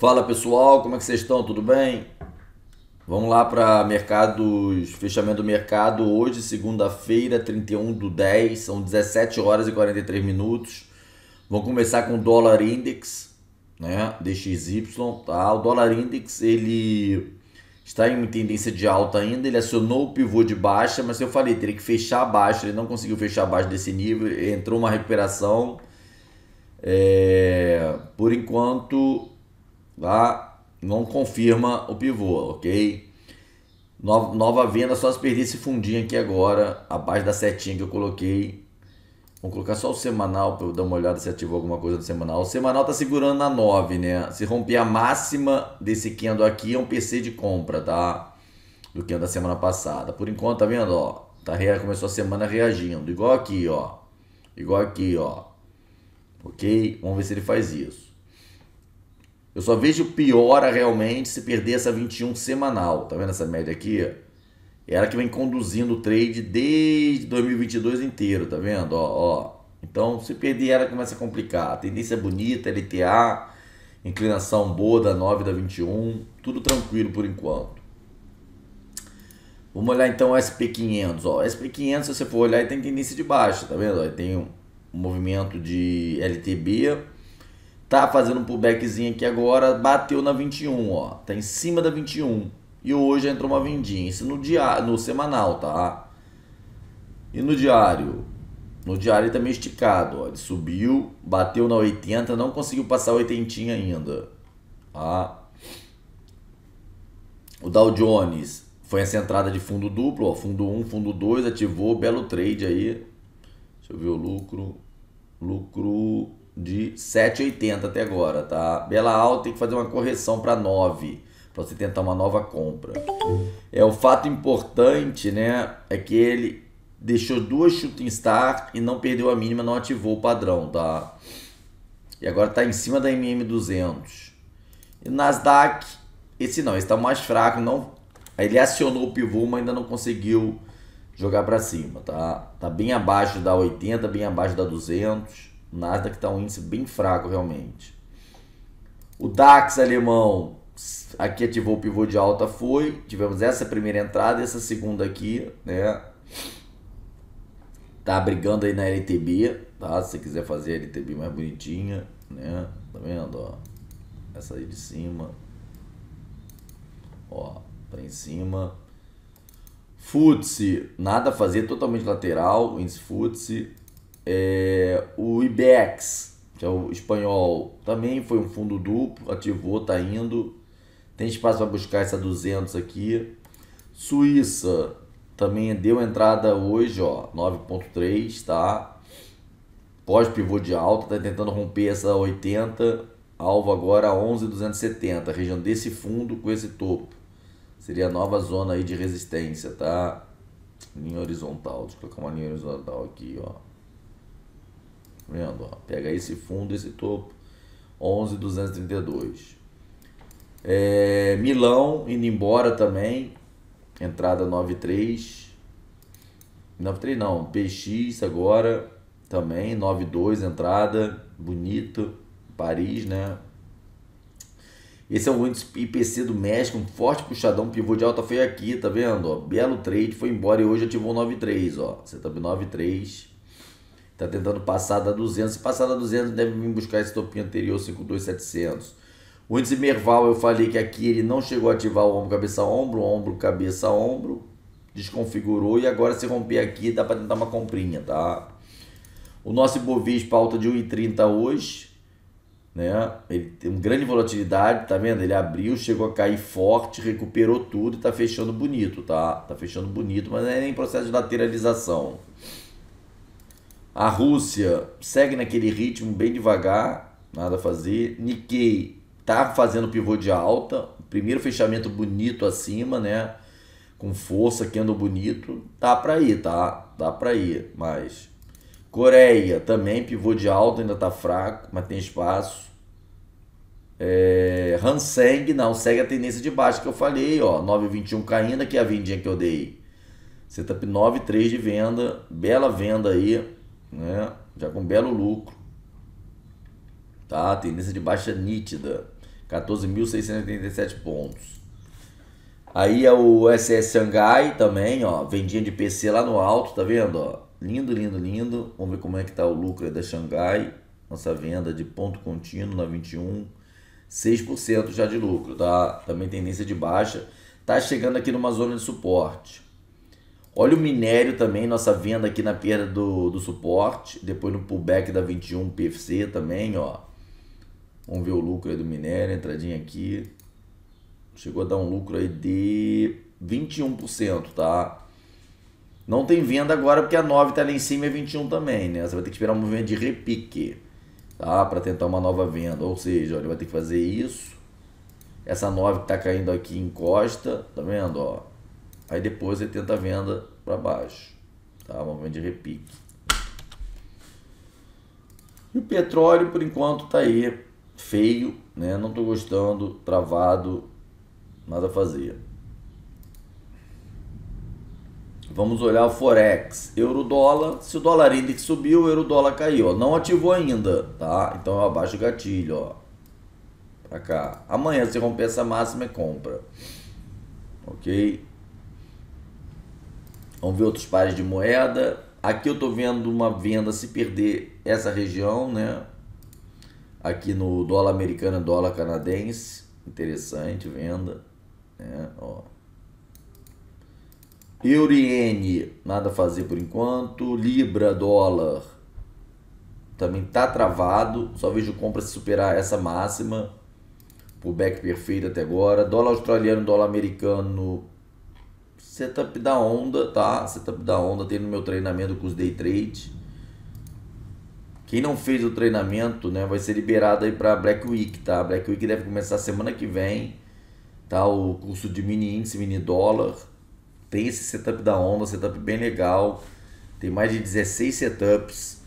Fala pessoal, como é que vocês estão? Tudo bem? Vamos lá para mercado, fechamento do mercado hoje, segunda-feira, 31 do 10, são 17 horas e 43 minutos. Vamos começar com o dólar index, né, DXY, tá? O dólar index, ele está em tendência de alta ainda, ele acionou o pivô de baixa, mas eu falei, teria que fechar abaixo, ele não conseguiu fechar abaixo desse nível, entrou uma recuperação. É, por enquanto, tá? Não confirma o pivô, ok? Nova, nova venda, só se perder esse fundinho aqui agora, abaixo da setinha que eu coloquei. Vou colocar só o semanal para eu dar uma olhada se ativou alguma coisa do semanal. O semanal tá segurando na 9, né? Se romper a máxima desse candle aqui, é um PC de compra, tá? Do candle da semana passada. Por enquanto, tá vendo, ó? Tá, começou a semana reagindo. Igual aqui, ó. Igual aqui, ó. Ok? Vamos ver se ele faz isso. Eu só vejo piora realmente se perder essa 21 semanal. Tá vendo essa média aqui? É ela que vem conduzindo o trade desde 2022 inteiro, tá vendo? Ó, ó. Então, se perder ela começa a complicar. A tendência é bonita, é LTA, inclinação boa da 9 da 21, tudo tranquilo por enquanto. Vamos olhar então o SP500, ó. SP500, se você for olhar, tem tendência de baixa, tá vendo? tem um movimento de LTB Tá fazendo um pullbackzinho aqui agora, bateu na 21, ó. Tá em cima da 21. E hoje entrou uma vendinha. Isso no diário, no semanal, tá? E no diário? No diário também tá esticado, ó. Ele subiu, bateu na 80, não conseguiu passar a 80 ainda. Tá? O Dow Jones foi essa entrada de fundo duplo, ó, fundo 1, um, fundo 2, ativou, belo trade aí. Deixa eu ver o lucro. Lucro de 7,80 até agora, tá? Bela alta tem que fazer uma correção para 9, para você tentar uma nova compra. É o fato importante, né, é que ele deixou duas shooting star e não perdeu a mínima, não ativou o padrão, tá? E agora está em cima da MM200. E Nasdaq, esse não, está mais fraco, não. Ele acionou o pivô, mas ainda não conseguiu jogar para cima, tá? Tá bem abaixo da 80, bem abaixo da 200 nada Nasdaq está um índice bem fraco realmente. O DAX alemão aqui ativou o pivô de alta, foi. Tivemos essa primeira entrada, essa segunda aqui, né? Tá brigando aí na LTB, tá? Se você quiser fazer a LTB mais bonitinha, né? Tá vendo, ó? Essa aí de cima. Ó, tá em cima. Futsi nada a fazer, totalmente lateral, o índice Futsi é, o IBEX, que é o espanhol, também foi um fundo duplo, ativou, tá indo. Tem espaço para buscar essa 200 aqui. Suíça também deu entrada hoje, ó, 9.3, tá? Pós-pivô de alta, tá tentando romper essa 80, alvo agora 11.270, região desse fundo com esse topo. Seria a nova zona aí de resistência, tá? Linha horizontal, deixa eu colocar uma linha horizontal aqui, ó vendo? Ó, pega esse fundo, esse topo, 11,232. É, Milão indo embora também, entrada 9,3. 9,3 não, PX agora também, 9,2 entrada, bonito. Paris, né? Esse é um índice IPC do México, um forte puxadão, pivô de alta foi aqui, tá vendo? Ó, belo trade, foi embora e hoje ativou 9,3, ó. Tá Setup 9,3 tá tentando passar da 200. Se passar da 200, deve vir buscar esse topinho anterior, 52700. O índice Merval, eu falei que aqui ele não chegou a ativar o ombro, cabeça, ombro, ombro, cabeça, ombro. Desconfigurou e agora se romper aqui dá para tentar uma comprinha, tá? O nosso Ibovespa alta de 1,30 hoje, né? Ele tem uma grande volatilidade, tá vendo? Ele abriu, chegou a cair forte, recuperou tudo e tá fechando bonito, tá? Tá fechando bonito, mas é nem processo de lateralização. A Rússia segue naquele ritmo bem devagar, nada a fazer. Nikkei tá fazendo pivô de alta, primeiro fechamento bonito acima, né? Com força, candle bonito, dá para ir, tá? Dá para ir, mas Coreia também pivô de alta, ainda tá fraco, mas tem espaço. É, Hanseng não, segue a tendência de baixo que eu falei, ó, 9,21 caindo, aqui é a vendinha que eu dei. Setup 9,3 de venda, bela venda aí né? já com belo lucro. Tá? Tendência de baixa nítida, 14.687 pontos. Aí é o SS Xangai também, ó, vendinha de PC lá no alto, tá vendo? Ó? Lindo, lindo, lindo. Vamos ver como é que tá o lucro da Xangai. Nossa venda de ponto contínuo na 21, 6% já de lucro, tá? Também tendência de baixa. Tá chegando aqui numa zona de suporte. Olha o minério também, nossa venda aqui na perda do, do suporte. Depois no pullback da 21 PFC também, ó. Vamos ver o lucro aí do minério, entradinha aqui. Chegou a dar um lucro aí de 21%, tá? Não tem venda agora porque a 9 tá lá em cima e a 21 também, né? Você vai ter que esperar um movimento de repique, tá? Para tentar uma nova venda. Ou seja, olha, vai ter que fazer isso. Essa 9 que tá caindo aqui encosta, tá vendo, ó? Aí depois ele tenta a venda para baixo. Tá? Movimento de repique. E o petróleo, por enquanto, está aí feio, né? Não estou gostando, travado, nada a fazer. Vamos olhar o Forex, euro-dólar. Se o dólar index subiu, o euro-dólar caiu. Ó. Não ativou ainda, tá? Então eu abaixo o gatilho, ó. Pra cá. Amanhã, se romper essa máxima, é compra. Ok? Vamos ver outros pares de moeda. Aqui eu estou vendo uma venda se perder essa região, né? Aqui no dólar americano, é dólar canadense. Interessante venda. Né? Ó. Euro nada a fazer por enquanto. Libra, dólar, também tá travado. Só vejo compra se superar essa máxima. Pullback perfeito até agora. Dólar australiano, dólar americano, Setup da onda, tá? Setup da onda tem no meu treinamento com os day trade. Quem não fez o treinamento, né, vai ser liberado aí para Black Week, tá? Black Week deve começar semana que vem, tá? O curso de mini índice, mini dólar. Tem esse setup da onda, setup bem legal. Tem mais de 16 setups.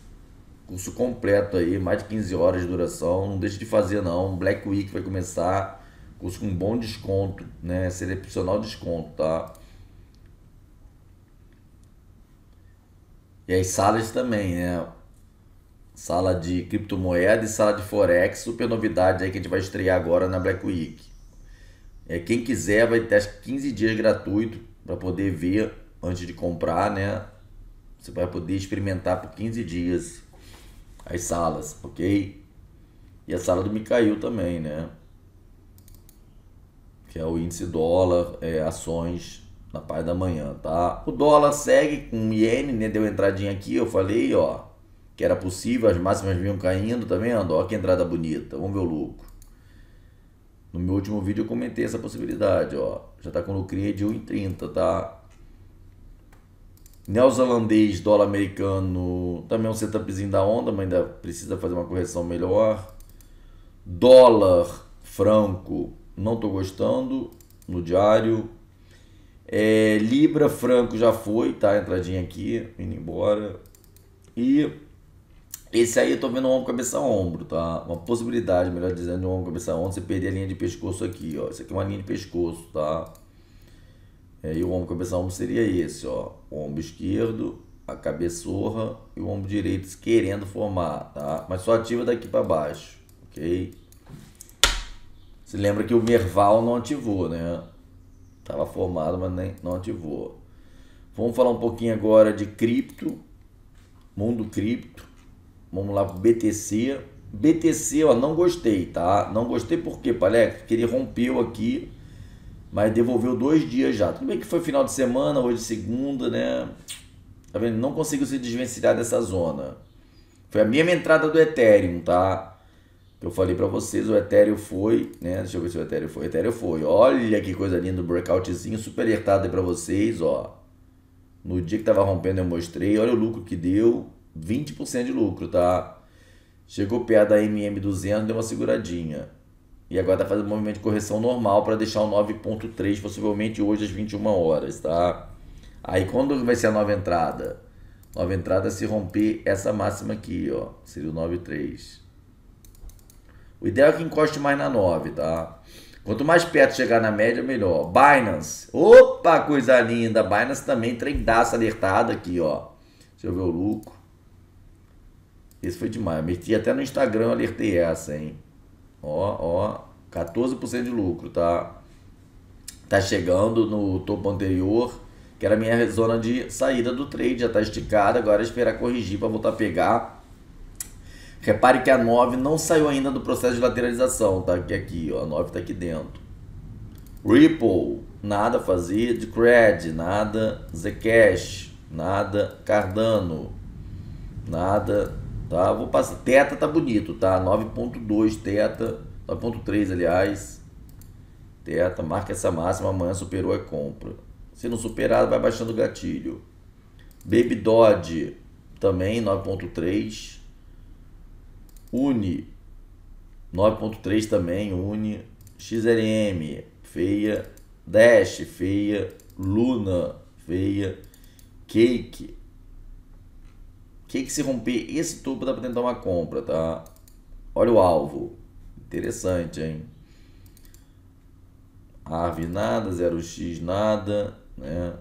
Curso completo aí, mais de 15 horas de duração. Não deixe de fazer não. Black Week vai começar. Curso com bom desconto, né? Seria opcional desconto, tá? E as salas também, né? Sala de criptomoeda e sala de Forex, super novidade aí que a gente vai estrear agora na Black Week. É, quem quiser vai ter 15 dias gratuito para poder ver antes de comprar, né? Você vai poder experimentar por 15 dias as salas, ok? E a sala do Micail também, né? Que é o índice dólar, é, ações, na parte da manhã, tá? O dólar segue com iene, né? Deu entradinha aqui, eu falei, ó, que era possível, as máximas vinham caindo, tá vendo? Ó, que entrada bonita, vamos ver o lucro. No meu último vídeo eu comentei essa possibilidade, ó. Já tá com lucrinha de 1,30, tá? Neozelandês, dólar americano, também é um setupzinho da onda, mas ainda precisa fazer uma correção melhor. Dólar franco, não tô gostando, no diário. É, Libra, Franco já foi, tá? Entradinha aqui, indo embora. E esse aí eu tô vendo ombro, cabeça, ombro, tá? Uma possibilidade, melhor dizendo, ombro, cabeça, ombro, você perder a linha de pescoço aqui, ó. Isso aqui é uma linha de pescoço, tá? É, e o ombro, cabeça, ombro seria esse, ó. O ombro esquerdo, a cabeçorra e o ombro direito querendo formar, tá? Mas só ativa daqui para baixo, ok? Se lembra que o Merval não ativou, né? Estava formado, mas nem, não ativou. Vamos falar um pouquinho agora de cripto, mundo cripto. Vamos lá para BTC. BTC, ó, não gostei, tá? Não gostei por quê, Palé? Porque ele rompeu aqui, mas devolveu dois dias já. Tudo bem que foi final de semana, hoje é segunda, né? Tá vendo? Não conseguiu se desvencilhar dessa zona. Foi a mesma entrada do Ethereum, tá? que eu falei para vocês, o Ethereum foi, né? Deixa eu ver se o Ethereum foi. O Ethereum foi. Olha que coisa linda, o breakoutzinho super alertado aí para vocês, ó. No dia que tava rompendo eu mostrei, olha o lucro que deu, 20% de lucro, tá? Chegou perto da MM200, deu uma seguradinha. E agora tá fazendo um movimento de correção normal para deixar o 9.3 possivelmente hoje às 21 horas, tá? Aí quando vai ser a nova entrada? Nova entrada se romper essa máxima aqui, ó, seria o 93. O ideal é que encoste mais na 9, tá? Quanto mais perto chegar na média, melhor. Binance. Opa, coisa linda. Binance também, treinaça alertada aqui, ó. Deixa eu ver o lucro. Esse foi demais. Eu meti até no Instagram, alertei essa, hein. Ó, ó. 14% de lucro, tá? Tá chegando no topo anterior, que era a minha zona de saída do trade. Já tá esticada, agora é esperar corrigir para voltar a pegar. Repare que a 9 não saiu ainda do processo de lateralização, tá aqui, é aqui ó, a 9 está aqui dentro. Ripple, nada a fazer. Decred, nada. Zcash, nada. Cardano, nada. Tá, vou passar. Teta tá bonito, tá? 9.2 teta, 9.3 aliás. Teta, marca essa máxima, amanhã superou é compra. Se não superar, vai baixando o gatilho. Baby Dodge, também 9.3 Uni 9.3 também, Uni, XLM, feia, Dash, feia, Luna, feia, Cake. Cake se romper esse tubo dá para tentar uma compra, tá? Olha o alvo. Interessante, hein? Arve nada, 0x nada, né?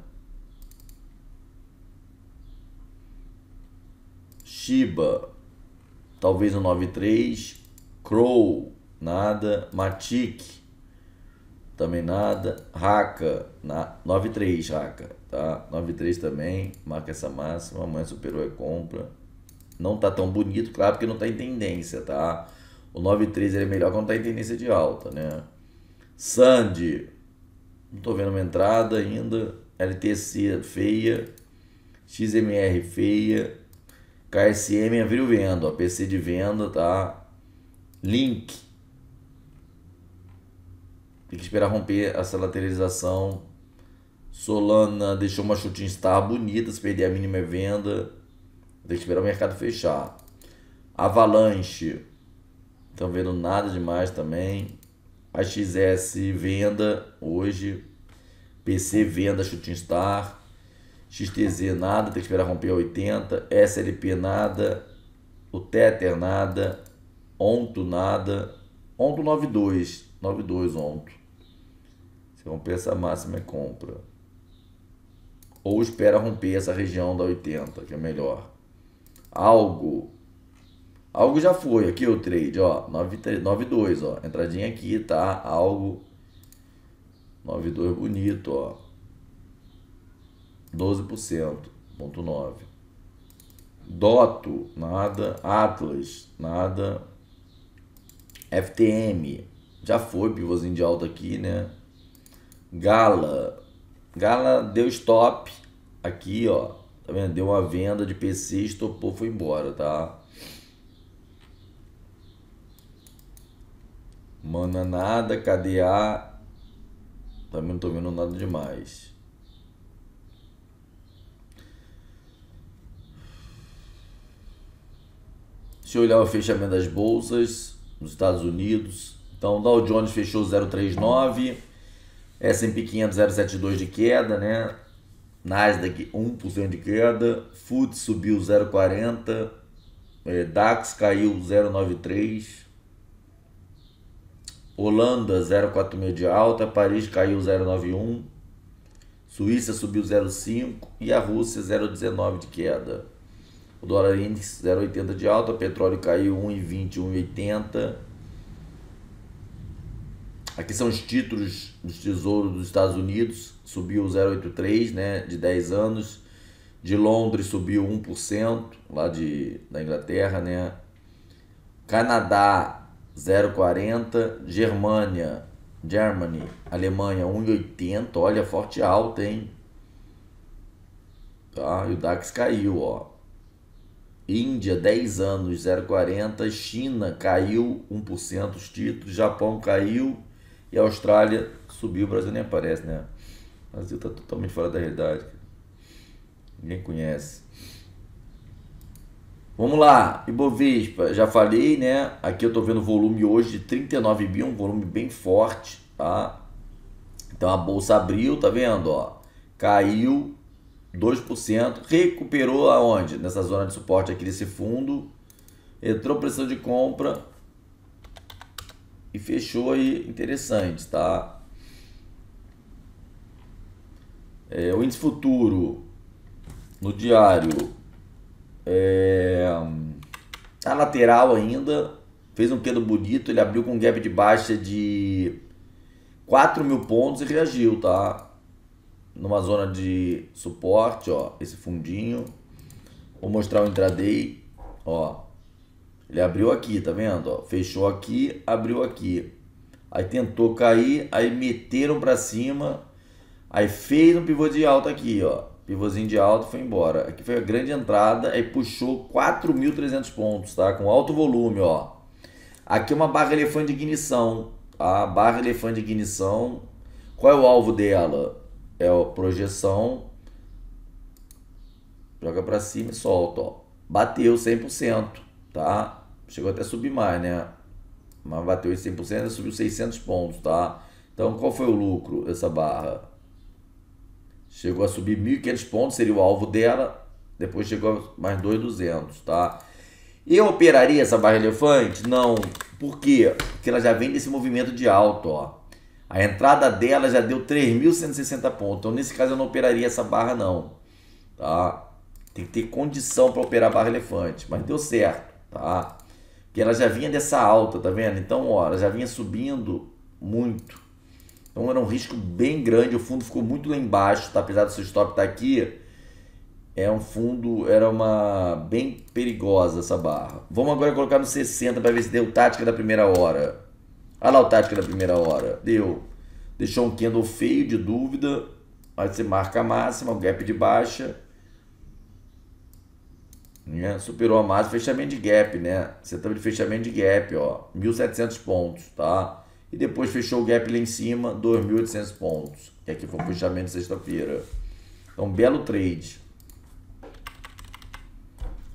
Shiba talvez um 9-3. Crow, nada. Matic, também nada. raca na, 9-3, tá? 9-3 também, marca essa máxima. Amanhã superou é compra. Não tá tão bonito, claro, porque não tá em tendência, tá? O 9-3 ele é melhor quando tá em tendência de alta, né? Sandy, não tô vendo uma entrada ainda. LTC feia, XMR feia, KSM abriu é venda, ó, PC de venda, tá? Link. Tem que esperar romper essa lateralização. Solana deixou uma chute estar bonita, se perder a mínima venda. Tem que esperar o mercado fechar. Avalanche. Estão vendo nada demais também. A XS venda hoje. PC venda, chute star. XTZ nada, tem que esperar romper 80, SLP nada, o Tether nada, Onto nada, Onto 92, 92 Onto. Se romper essa máxima é compra. Ou espera romper essa região da 80, que é melhor. Algo. Algo já foi, aqui o trade, ó, 92, ó, entradinha aqui, tá? Algo 92 bonito, ó. 12.9. ponto Doto, nada. Atlas, nada. FTM, já foi pivôzinho de alta aqui, né? Gala, Gala deu stop aqui, ó. Tá vendo? Deu uma venda de PC, estopou, foi embora, tá? mana nada KDA. Também tá não tô vendo nada demais. Se olhar o fechamento das bolsas nos Estados Unidos, então o Dow Jones fechou 0,39, S&P 500 0,72 de queda, né? Nasdaq 1% de queda, FTSE subiu 0,40, eh, DAX caiu 0,93, Holanda 0,46 de alta, Paris caiu 0,91, Suíça subiu 0,5 e a Rússia 0,19 de queda. O dólar índice 0,80 de alta, petróleo caiu 1,20, 1,80. Aqui são os títulos dos tesouros dos Estados Unidos, subiu 0,83, né, de 10 anos. De Londres subiu 1%, lá de, da Inglaterra, né. Canadá 0,40, Germânia, Germany, Alemanha 1,80, olha, forte alta, hein. Tá, e o DAX caiu, ó. Índia, 10 anos, 0,40%. China caiu 1% os títulos. Japão caiu. E a Austrália subiu. O Brasil nem aparece, né? O Brasil está totalmente fora da realidade. Ninguém conhece. Vamos lá, Ibovespa, já falei, né? Aqui eu estou vendo volume hoje de 39 mil, um volume bem forte, tá? Então a bolsa abriu, tá vendo, ó? Caiu 2%, recuperou aonde? Nessa zona de suporte aqui desse fundo, entrou pressão de compra e fechou aí, interessante, tá? É, o índice futuro no diário é, a tá lateral ainda, fez um quedo bonito, ele abriu com um gap de baixa de 4 mil pontos e reagiu, tá? numa zona de suporte, ó, esse fundinho. Vou mostrar o intraday, ó. Ele abriu aqui, tá vendo? Ó, fechou aqui, abriu aqui. Aí tentou cair, aí meteram para cima, aí fez um pivô de alta aqui, ó. Pivôzinho de alta foi embora. Aqui foi a grande entrada, aí puxou 4.300 pontos, tá? Com alto volume, ó. Aqui é uma barra elefante de ignição. A tá? barra elefante de ignição, qual é o alvo dela? é a projeção, joga para cima e solta, ó. Bateu 100%, tá? Chegou até a subir mais, né? Mas bateu 100% e subiu 600 pontos, tá? Então, qual foi o lucro dessa barra? Chegou a subir 1.500 pontos, seria o alvo dela. Depois chegou a mais 2.200, tá? Eu operaria essa barra elefante? Não. Por quê? Porque ela já vem desse movimento de alto, ó. A entrada dela já deu 3.160 pontos. Então, nesse caso, eu não operaria essa barra, não. Tá? Tem que ter condição para operar a barra elefante. Mas deu certo, tá? Porque ela já vinha dessa alta, tá vendo? Então, ó, ela já vinha subindo muito. Então, era um risco bem grande. O fundo ficou muito lá embaixo, tá? Apesar do seu stop estar tá aqui é um fundo, era uma bem perigosa essa barra. Vamos agora colocar no 60 para ver se deu tática da primeira hora. Olha lá o da primeira hora. Deu. Deixou um candle feio de dúvida. Aí você marca a máxima, o gap de baixa. Né? Superou a máxima, fechamento de gap, né? Setup de fechamento de gap, ó. 1.700 pontos, tá? E depois fechou o gap lá em cima, 2.800 pontos. Que aqui foi o fechamento sexta-feira. Então, belo trade.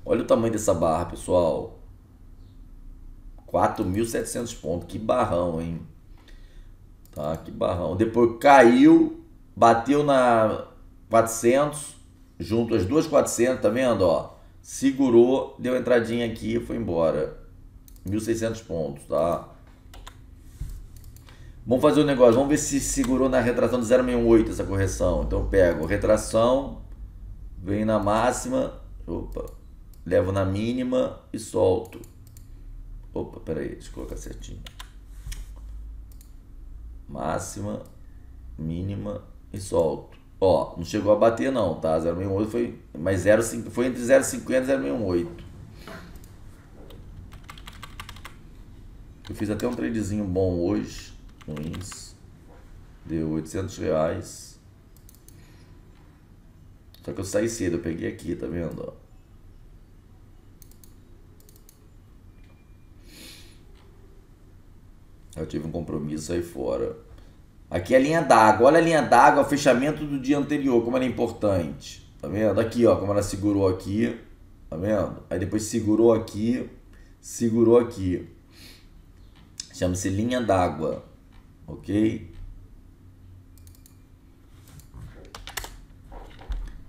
Olha o tamanho dessa barra, pessoal. 4.700 pontos. Que barrão, hein? Tá, que barrão. Depois caiu, bateu na 400, junto as duas 400, tá vendo, ó? Segurou, deu entradinha aqui e foi embora. 1.600 pontos, tá? Vamos fazer um negócio, vamos ver se segurou na retração de 0,68 essa correção. Então eu pego retração, venho na máxima, opa, levo na mínima e solto. Opa, peraí, deixa eu colocar certinho. Máxima, mínima e solto. Ó, não chegou a bater não, tá? 0,68 foi, mas 0, foi entre 0,50 e 0,68. Eu fiz até um tradezinho bom hoje ruins. Deu 800 reais. Só que eu saí cedo, eu peguei aqui, tá vendo? Ó. Eu tive um compromisso aí fora. Aqui é a linha d'água. Olha a linha d'água, fechamento do dia anterior, como ela é importante. Tá vendo? Aqui, ó, como ela segurou aqui. Tá vendo? Aí depois segurou aqui, segurou aqui. Chama-se linha d'água. Ok?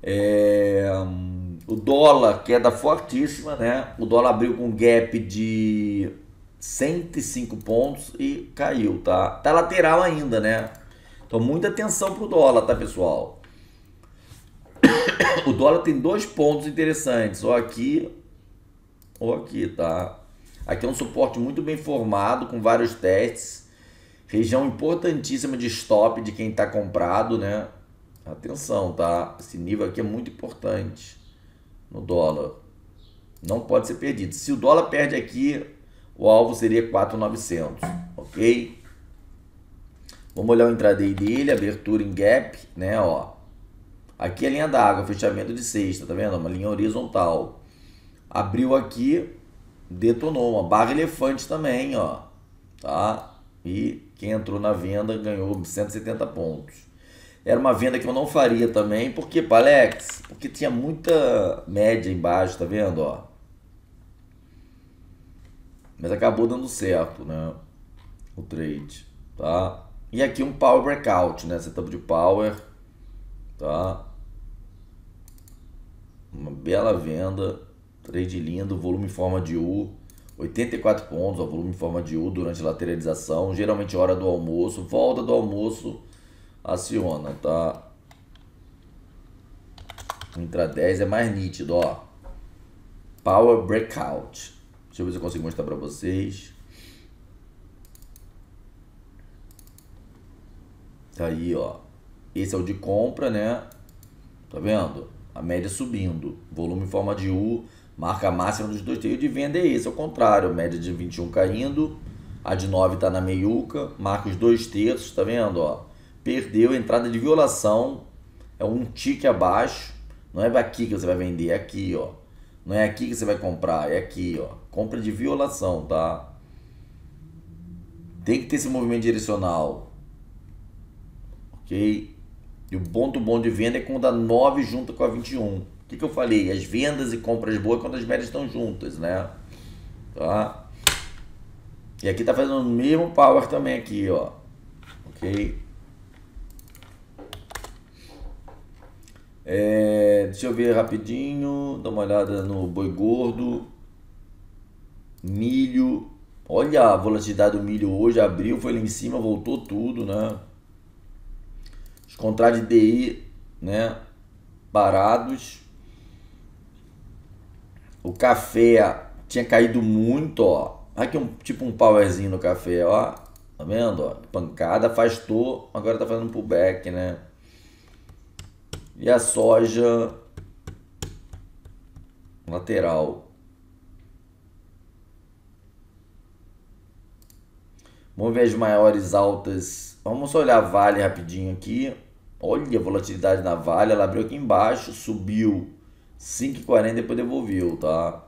É, hum, o dólar queda fortíssima, né? O dólar abriu com gap de 105 pontos e caiu, tá? Tá lateral ainda, né? Então muita atenção pro dólar, tá, pessoal? O dólar tem dois pontos interessantes, ou aqui ou aqui, tá? Aqui é um suporte muito bem formado, com vários testes. Região importantíssima de stop de quem está comprado, né? Atenção, tá? Esse nível aqui é muito importante no dólar. Não pode ser perdido. Se o dólar perde aqui, o alvo seria 4,900, ok? Vamos olhar o intraday dele, abertura em gap, né, ó. Aqui a linha d'água, fechamento de sexta, tá vendo? Uma linha horizontal. Abriu aqui, detonou, uma barra elefante também, ó, tá? E quem entrou na venda ganhou 170 pontos. Era uma venda que eu não faria também, porque, Palex, porque tinha muita média embaixo, tá vendo, ó? Mas acabou dando certo, né? O trade, tá? E aqui um power breakout, né? Setup de power, tá? Uma bela venda, trade lindo, volume em forma de U, 84 pontos, ó, volume em forma de U durante lateralização, geralmente hora do almoço, volta do almoço, aciona, tá? Intra 10 é mais nítido, ó. Power Breakout. Deixa eu ver se eu consigo mostrar para vocês. Tá aí, ó. Esse é o de compra, né? Tá vendo? A média subindo. Volume em forma de U, marca máxima dos dois. E o de venda é esse, o contrário. Média de 21 caindo. A de 9 tá na meiuca. Marca os dois terços, tá vendo? Ó. Perdeu, entrada de violação. É um tique abaixo. Não é aqui que você vai vender, é aqui, ó. Não é aqui que você vai comprar, é aqui, ó compra de violação, tá? Tem que ter esse movimento direcional. Ok? E o ponto bom de venda é quando a 9 junta com a 21. O que, que eu falei? As vendas e compras boas é quando as médias estão juntas, né? Tá? E aqui tá fazendo o mesmo power também aqui, ó. Ok? É, deixa eu ver rapidinho, dá uma olhada no boi gordo milho. Olha a volatilidade do milho hoje, abriu, foi lá em cima, voltou tudo, né? Os contratos de DI, né? Parados. O café tinha caído muito, ó. Aqui um tipo um powerzinho no café, ó. Tá vendo? Ó? Pancada, afastou, agora tá fazendo pullback, né? E a soja lateral. Vamos ver as maiores altas. Vamos olhar a Vale rapidinho aqui. Olha a volatilidade na Vale. Ela abriu aqui embaixo, subiu 5,40 e depois devolveu, tá?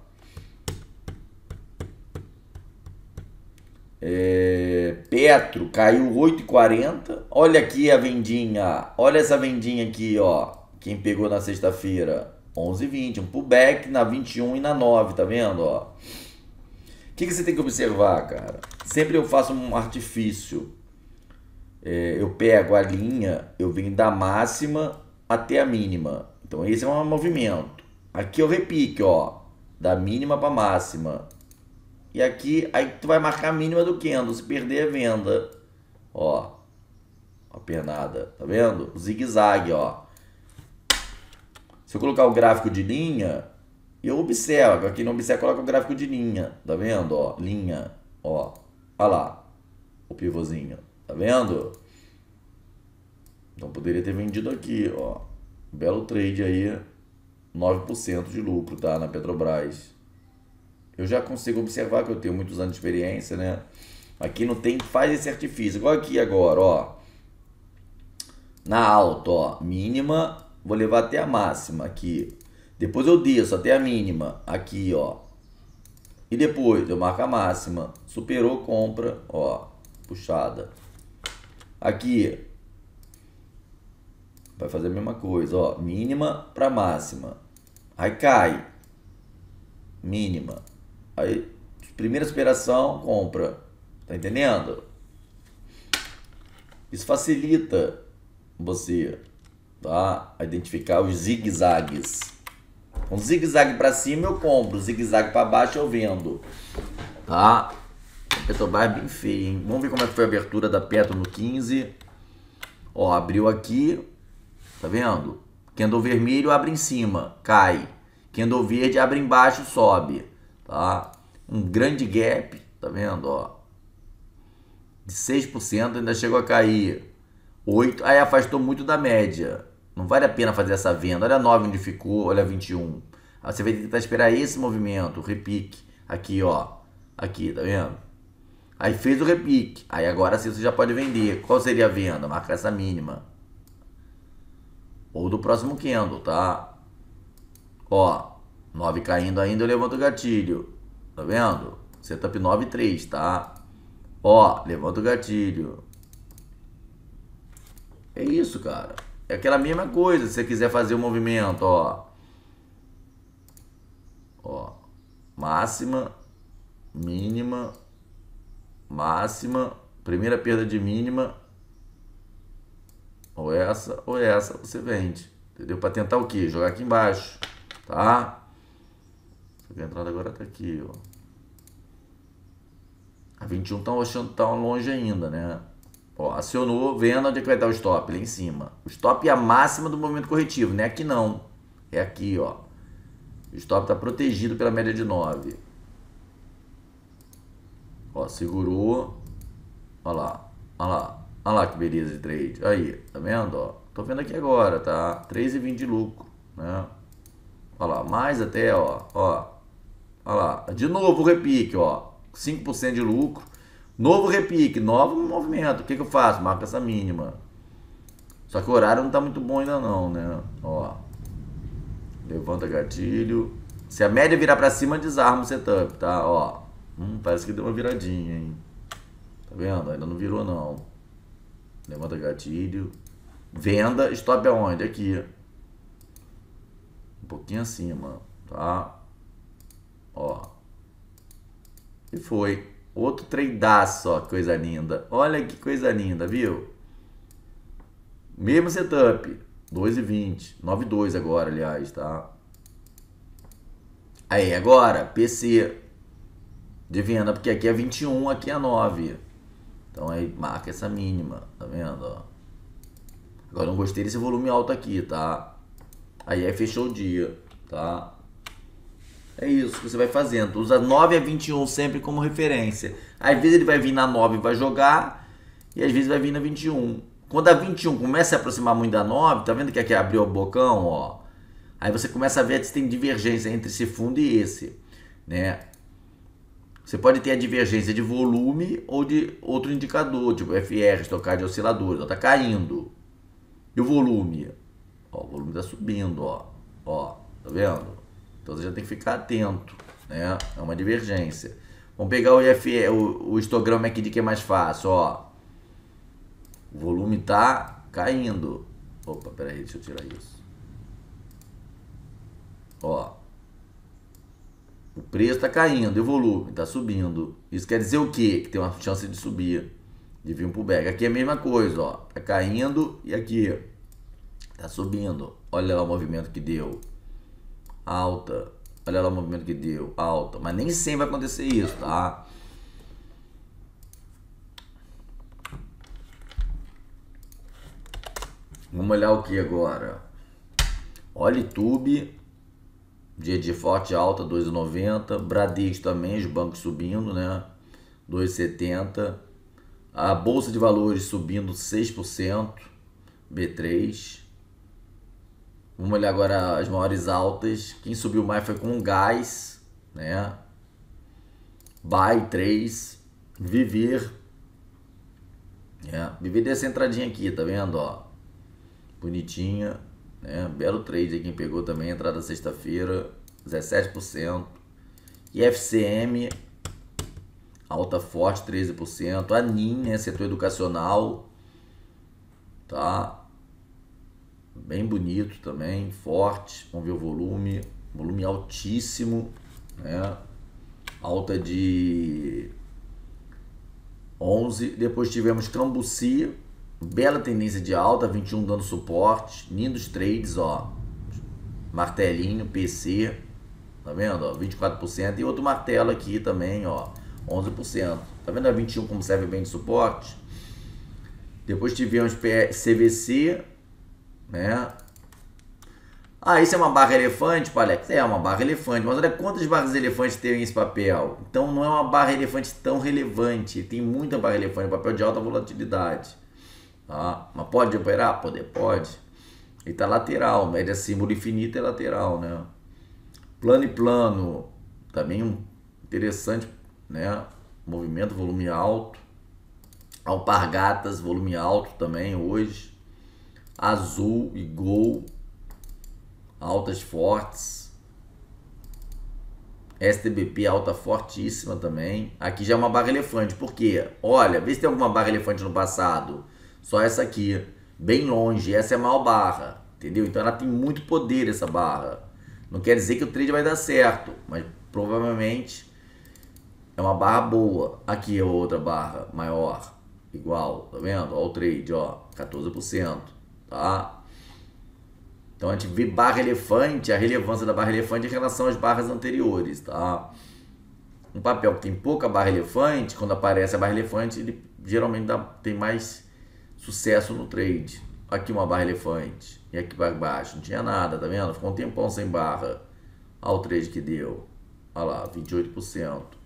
É, Petro caiu 8,40. Olha aqui a vendinha. Olha essa vendinha aqui, ó. Quem pegou na sexta-feira. 11,20. Um pullback na 21 e na 9, tá vendo, ó? O que, que você tem que observar, cara? Sempre eu faço um artifício. É, eu pego a linha, eu venho da máxima até a mínima. Então esse é um movimento. Aqui eu repique, ó, da mínima para máxima. E aqui aí tu vai marcar a mínima do candle, se perder a é venda. Ó. A pernada, tá vendo? O zigue-zague, ó. Se eu colocar o gráfico de linha, eu observo, aqui não observa, coloca o gráfico de linha, tá vendo, ó? Linha, ó. Olha lá, o pivôzinho, tá vendo? Então poderia ter vendido aqui, ó. Belo trade aí, 9% de lucro, tá? Na Petrobras. Eu já consigo observar que eu tenho muitos anos de experiência, né? Aqui não tem, faz esse artifício. Igual aqui agora, ó. Na alta, ó. Mínima, vou levar até a máxima aqui. Depois eu desço até a mínima. Aqui, ó. E depois, eu marco a máxima. Superou, compra. Ó, puxada. Aqui. Vai fazer a mesma coisa, ó. Mínima para máxima. Aí cai. Mínima. Aí, primeira superação, compra. Tá entendendo? Isso facilita você tá? a identificar os zigue-zagues. Um zigue-zague para cima eu compro, zigue-zague para baixo eu vendo. Tá? Petrobras bem feio. hein? Vamos ver como é que foi a abertura da Petro no 15. Ó, abriu aqui. Tá vendo? Candle vermelho abre em cima, cai. Candle verde abre embaixo, sobe. Tá? Um grande gap, tá vendo? Ó. De 6% ainda chegou a cair. 8, aí afastou muito da média. Não vale a pena fazer essa venda. Olha 9 onde ficou, olha 21. Ah, você vai tentar esperar esse movimento, o repique. Aqui, ó. Aqui, tá vendo? Aí fez o repique. Aí agora sim você já pode vender. Qual seria a venda? Marcar essa mínima. Ou do próximo candle, tá? Ó, 9 caindo ainda, eu levanto o gatilho. Tá vendo? Setup 9 3, tá? Ó, levanta o gatilho. É isso, cara. É aquela mesma coisa, se você quiser fazer o movimento, ó. Ó. Máxima, mínima, máxima, primeira perda de mínima, ou essa, ou essa, você vende. Entendeu? Para tentar o quê? Jogar aqui embaixo, tá? A entrada agora tá aqui, ó. A 21 tá, achando, tá longe ainda, né? Ó, acionou, vendo onde é que vai dar o stop, lá em cima. O stop é a máxima do movimento corretivo, né? Aqui não. É aqui, ó. O stop está protegido pela média de 9. Ó, segurou. Olha lá. Olha lá. Olha lá que beleza de trade. Aí, tá vendo? Ó, tô vendo aqui agora, tá? 3,20 de lucro, né? Olha lá, mais até, ó. Ó. Olha lá. De novo o repique, ó. 5% de lucro. Novo repique, novo movimento. O que, que eu faço? Marco essa mínima. Só que o horário não está muito bom ainda não, né? Ó. Levanta gatilho. Se a média virar para cima, desarma o setup, tá? Ó. Hum, parece que deu uma viradinha, hein? Tá vendo? Ainda não virou não. Levanta gatilho. Venda, stop aonde? Aqui. Um pouquinho acima, tá? Ó. E foi. Outro trem daço, ó, coisa linda. Olha que coisa linda, viu? Mesmo setup, 2,20. 9,2 agora, aliás, tá? Aí, agora, PC. De venda, porque aqui é 21, aqui é 9. Então aí marca essa mínima, tá vendo? Ó. Agora não gostei desse volume alto aqui, tá? Aí, aí fechou o dia, tá? É isso que você vai fazendo. Usa 9 a 21 sempre como referência. Às vezes ele vai vir na 9 e vai jogar, e às vezes vai vir na 21. Quando a 21 começa a aproximar muito da 9, tá vendo que aqui abriu o bocão, ó? Aí você começa a ver se tem divergência entre esse fundo e esse, né? Você pode ter a divergência de volume ou de outro indicador, tipo FR, de oscilador, está caindo. E o volume? Ó, o volume está subindo, ó. Ó, tá vendo? Então você já tem que ficar atento, né? É uma divergência. Vamos pegar o IFE, o, o histograma aqui de que é mais fácil, ó. O volume tá caindo. Opa, peraí, deixa eu tirar isso. Ó. O preço está caindo e o volume está subindo. Isso quer dizer o quê? Que tem uma chance de subir, de vir um pullback. Aqui é a mesma coisa, ó. Está caindo e aqui está subindo. Olha lá o movimento que deu alta. Olha lá o movimento que deu, alta. Mas nem sempre vai acontecer isso, tá? Vamos olhar o que agora? Olha YouTube, dia de forte alta, 2,90. Bradesco também, os bancos subindo, né? 2,70. A Bolsa de Valores subindo 6%, B3. Vamos olhar agora as maiores altas. Quem subiu mais foi com Gás, né? Buy 3, Viver. É, né? viver dessa entradinha aqui, tá vendo? Ó, bonitinha, né? Belo trade quem pegou também, entrada sexta-feira, 17%. IFCM, alta forte, 13%. A NIM, né? Setor educacional, tá? bem bonito também, forte. Vamos ver o volume, volume altíssimo, né? Alta de 11. Depois tivemos Cambuci, bela tendência de alta, 21 dando suporte. Nindos Trades, ó, martelinho, PC, tá vendo? Ó, 24%. E outro martelo aqui também, ó, 11%. Tá vendo a 21 como serve bem de suporte? Depois tivemos CVC, né? Ah, isso é uma barra elefante, Palex? É uma barra elefante, mas olha quantas barras elefantes tem esse papel. Então não é uma barra elefante tão relevante. Tem muita barra elefante, papel de alta volatilidade. Tá? Mas pode operar? Poder, pode. Ele está lateral, média símbolo infinito é lateral, né? Plano e plano, também um interessante, né? Movimento, volume alto. Alpargatas, volume alto também hoje. Azul e Gol, altas fortes. STBP alta fortíssima também. Aqui já é uma barra elefante, porque, olha, vê se tem alguma barra elefante no passado. Só essa aqui, bem longe, essa é a maior barra, entendeu? Então ela tem muito poder essa barra. Não quer dizer que o trade vai dar certo, mas provavelmente é uma barra boa. Aqui é outra barra maior, igual, tá vendo? Olha o trade, ó, 14%. Tá? Então a gente vê barra elefante, a relevância da barra elefante em relação às barras anteriores. Tá? Um papel que tem pouca barra elefante, quando aparece a barra elefante, ele geralmente dá, tem mais sucesso no trade. Aqui uma barra elefante e aqui para baixo. Não tinha nada, tá vendo? Ficou um tempão sem barra. Olha o trade que deu. Olha lá, 28%.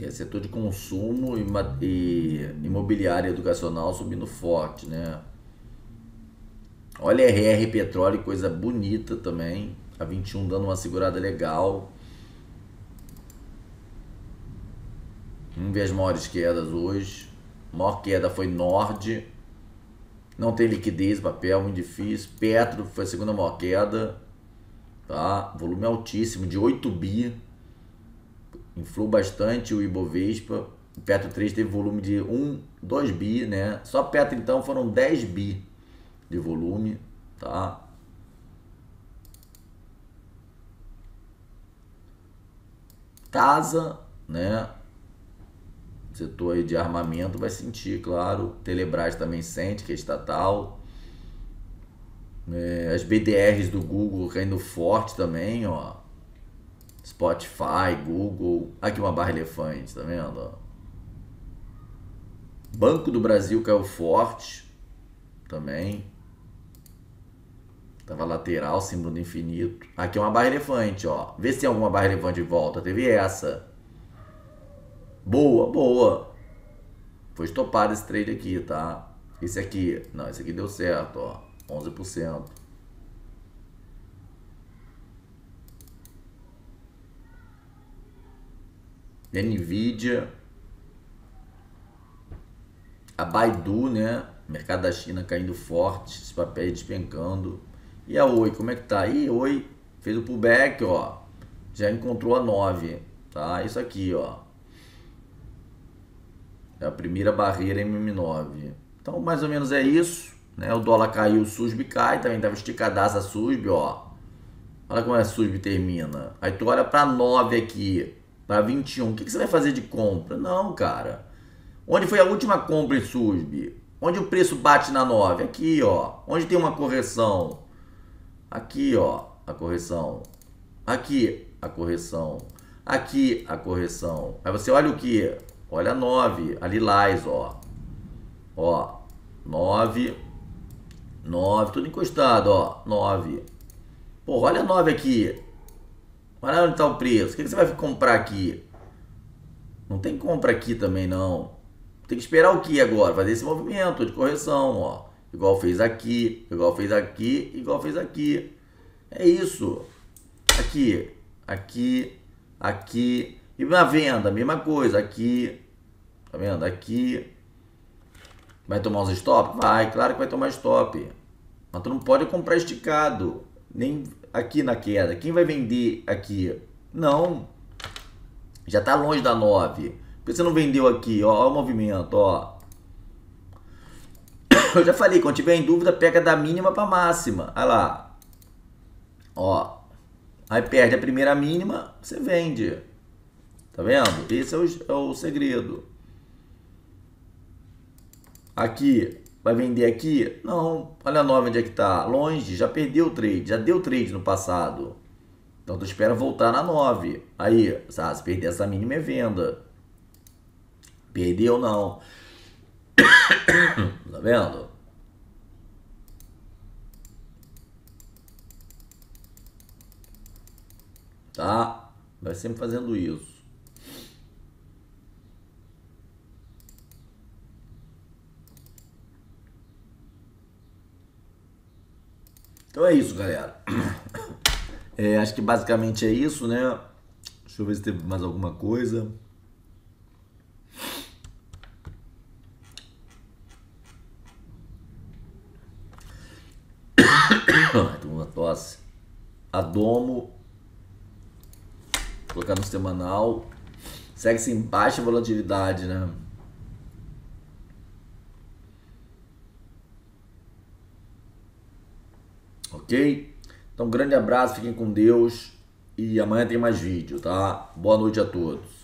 É, setor de consumo e imobiliário educacional subindo forte, né? Olha RR Petróleo, coisa bonita também. A 21 dando uma segurada legal. Vamos ver as maiores quedas hoje. A maior queda foi Nord. Não tem liquidez, papel, muito difícil. Petro foi a segunda maior queda. Tá? Volume altíssimo, de 8 bi inflou bastante o Ibovespa. O Petro 3 teve volume de 1, 2 bi, né? Só Petro então foram 10 bi de volume, tá? Casa, né? Setor aí de armamento vai sentir, claro. Telebrás também sente, que é estatal. É, as BDRs do Google caindo forte também, ó. Spotify, Google. Aqui uma barra elefante, tá vendo? Banco do Brasil caiu forte também. Tava lateral, símbolo do infinito. Aqui é uma barra elefante, ó. Vê se tem alguma barra elefante de volta. Teve essa. Boa, boa. Foi estopado esse trade aqui, tá? Esse aqui, não, esse aqui deu certo, ó. 11%. Né, Nvidia, a Baidu, né? mercado da China caindo forte, esse papéis despencando. E a Oi, como é que tá? E Oi fez o pullback, ó. Já encontrou a 9, tá? Isso aqui, ó. É a primeira barreira MM9. Então, mais ou menos é isso, né? O dólar caiu, o SUSB cai, também tava esticadaça a SUSB, ó. Olha como é a SUSB termina. Aí tu olha para 9 aqui para tá, 21. O que, que, você vai fazer de compra? Não, cara. Onde foi a última compra em SUSB? Onde o preço bate na 9? Aqui, ó. Onde tem uma correção? Aqui, ó. A correção. Aqui, a correção. Aqui, a correção. Aí você olha o que? Olha a 9. Ali, lilás, ó. Ó. 9. 9. Tudo encostado, ó. 9. Pô, olha a 9 aqui. Mas não, onde está o preço? O que, você vai comprar aqui? Não tem compra aqui também, não. Tem que esperar o que agora? Fazer esse movimento de correção, ó. Igual fez aqui, igual fez aqui, igual fez aqui. É isso. Aqui, aqui, aqui. E na venda, mesma coisa. Aqui, tá vendo? Aqui. Vai tomar os stop? Vai, claro que vai tomar stop. Mas tu não pode comprar esticado. Nem aqui na queda? Quem vai vender aqui? Não. Já está longe da 9. Por que você não vendeu aqui? Ó, ó o movimento, ó. Eu já falei, quando tiver em dúvida, pega da mínima para máxima. Olha lá. Ó. Aí perde a primeira mínima, você vende. Tá vendo? Esse é o, é o segredo. Aqui, Vai vender aqui? Não. Olha a 9 onde é que está. Longe, já perdeu o trade, já deu trade no passado. Então tu espera voltar na 9. Aí, sabe ah, se perder essa mínima é venda. Perdeu não. tá vendo? Tá? Vai sempre fazendo isso. Então é isso, galera. É, acho que basicamente é isso, né? Deixa eu ver se teve mais alguma coisa. Tô uma tosse. Adomo. Vou colocar no anal. Segue-se em baixa volatilidade, né? ok? Então, um grande abraço, fiquem com Deus e amanhã tem mais vídeo, tá? Boa noite a todos.